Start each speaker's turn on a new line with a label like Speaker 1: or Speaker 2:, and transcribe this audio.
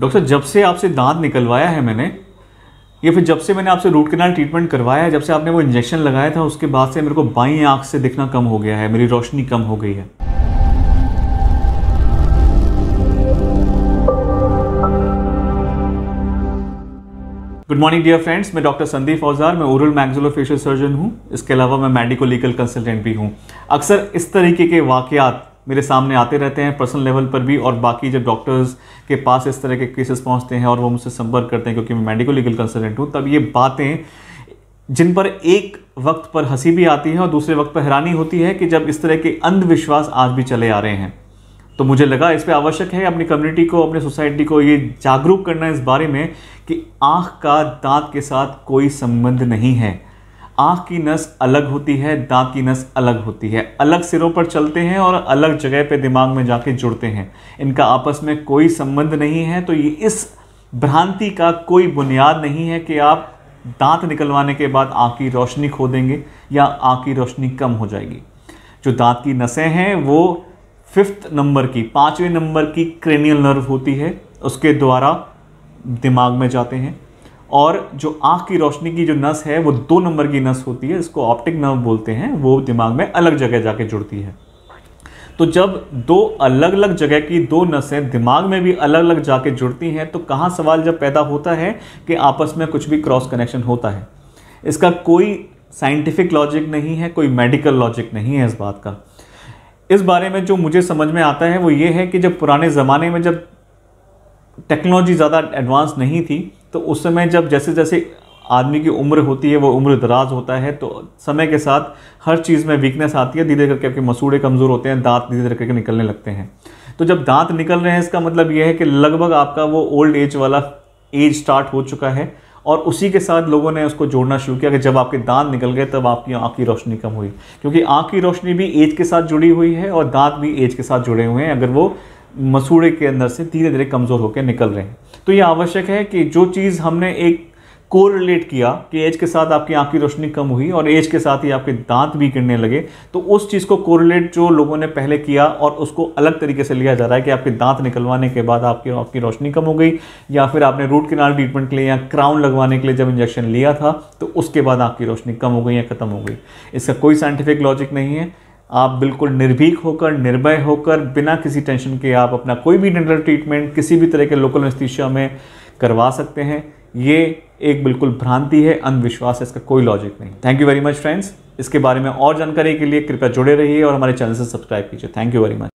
Speaker 1: doctor जब से आपसे दांत निकलवाया है मैंने या फिर जब से मैंने आपसे रूट कनाल ट्रीटमेंट करवाया है जब से आपने वो इंजेक्शन लगाया था उसके बाद से मेरे को बाई आँख से दिखना कम हो गया है मेरी रोशनी कम हो गई है गुड मॉर्निंग डियर फ्रेंड्स मैं डॉक्टर संदीप औजार मैं ओरल मैग्जोलोफेशियल सर्जन हूँ इसके अलावा मैं मेडिकोलीगल लीगल कंसल्टेंट भी हूं अक्सर इस तरीके के वाकयात मेरे सामने आते रहते हैं पर्सनल लेवल पर भी और बाकी जब डॉक्टर्स के पास इस तरह के केसेस पहुंचते हैं और वो मुझसे संपर्क करते हैं क्योंकि मैं मेडिकल लीगल कंसल्टेंट हूँ तब ये बातें जिन पर एक वक्त पर हंसी भी आती है और दूसरे वक्त पर हैरानी होती है कि जब इस तरह के अंधविश्वास आज भी चले आ रहे हैं तो मुझे लगा इस पर आवश्यक है अपनी कम्युनिटी को अपने सोसाइटी को ये जागरूक करना इस बारे में कि आँख का दांत के साथ कोई संबंध नहीं है आँख की नस अलग होती है दांत की नस अलग होती है अलग सिरों पर चलते हैं और अलग जगह पे दिमाग में जाके जुड़ते हैं इनका आपस में कोई संबंध नहीं है तो ये इस भ्रांति का कोई बुनियाद नहीं है कि आप दांत निकलवाने के बाद आँख की रोशनी खो देंगे या आँख की रोशनी कम हो जाएगी जो दांत की नसें हैं वो फिफ्थ नंबर की पाँचवें नंबर की क्रेनियल नर्व होती है उसके द्वारा दिमाग में जाते हैं और जो आँख की रोशनी की जो नस है वो दो नंबर की नस होती है इसको ऑप्टिक नर्व बोलते हैं वो दिमाग में अलग जगह जाके जुड़ती है तो जब दो अलग अलग जगह की दो नसें दिमाग में भी अलग अलग जाके जुड़ती हैं तो कहाँ सवाल जब पैदा होता है कि आपस में कुछ भी क्रॉस कनेक्शन होता है इसका कोई साइंटिफिक लॉजिक नहीं है कोई मेडिकल लॉजिक नहीं है इस बात का इस बारे में जो मुझे समझ में आता है वो ये है कि जब पुराने ज़माने में जब टेक्नोलॉजी ज़्यादा एडवांस नहीं थी तो उस समय जब जैसे जैसे आदमी की उम्र होती है वो उम्र दराज होता है तो समय के साथ हर चीज़ में वीकनेस आती है धीरे करके आपके मसूड़े कमज़ोर होते हैं दांत धीरे धीरे करके निकलने लगते हैं तो जब दांत निकल रहे हैं इसका मतलब यह है कि लगभग आपका वो ओल्ड एज वाला एज स्टार्ट हो चुका है और उसी के साथ लोगों ने उसको जोड़ना शुरू किया कि जब आपके दांत निकल गए तब आपकी आँख की रोशनी कम हुई क्योंकि आँख की रोशनी भी एज के साथ जुड़ी हुई है और दांत भी एज के साथ जुड़े हुए हैं अगर वो मसूड़े के अंदर से धीरे धीरे कमज़ोर होकर निकल रहे हैं तो ये आवश्यक है कि जो चीज़ हमने एक को रिलेट किया कि एज के साथ आपकी आँख की रोशनी कम हुई और एज के साथ ही आपके दांत भी गिरने लगे तो उस चीज़ को कोरिलेट जो लोगों ने पहले किया और उसको अलग तरीके से लिया जा रहा है कि आपके दांत निकलवाने के बाद आपकी आँख की रोशनी कम हो गई या फिर आपने रूट किनार ट्रीटमेंट के लिए या क्राउन लगवाने के लिए जब इंजेक्शन लिया था तो उसके बाद आपकी रोशनी कम हो गई या ख़त्म हो गई इसका कोई साइंटिफिक लॉजिक नहीं है आप बिल्कुल निर्भीक होकर निर्भय होकर बिना किसी टेंशन के आप अपना कोई भी डेंटल ट्रीटमेंट किसी भी तरह के लोकल एनेस्थीसिया में करवा सकते हैं ये एक बिल्कुल भ्रांति है अंधविश्वास है इसका कोई लॉजिक नहीं thank you very much friends इसके बारे में और जानकारी के लिए कृपया जुड़े रहिए और हमारे चैनल से सब्सक्राइब कीजिए थैंक यू वेरी मच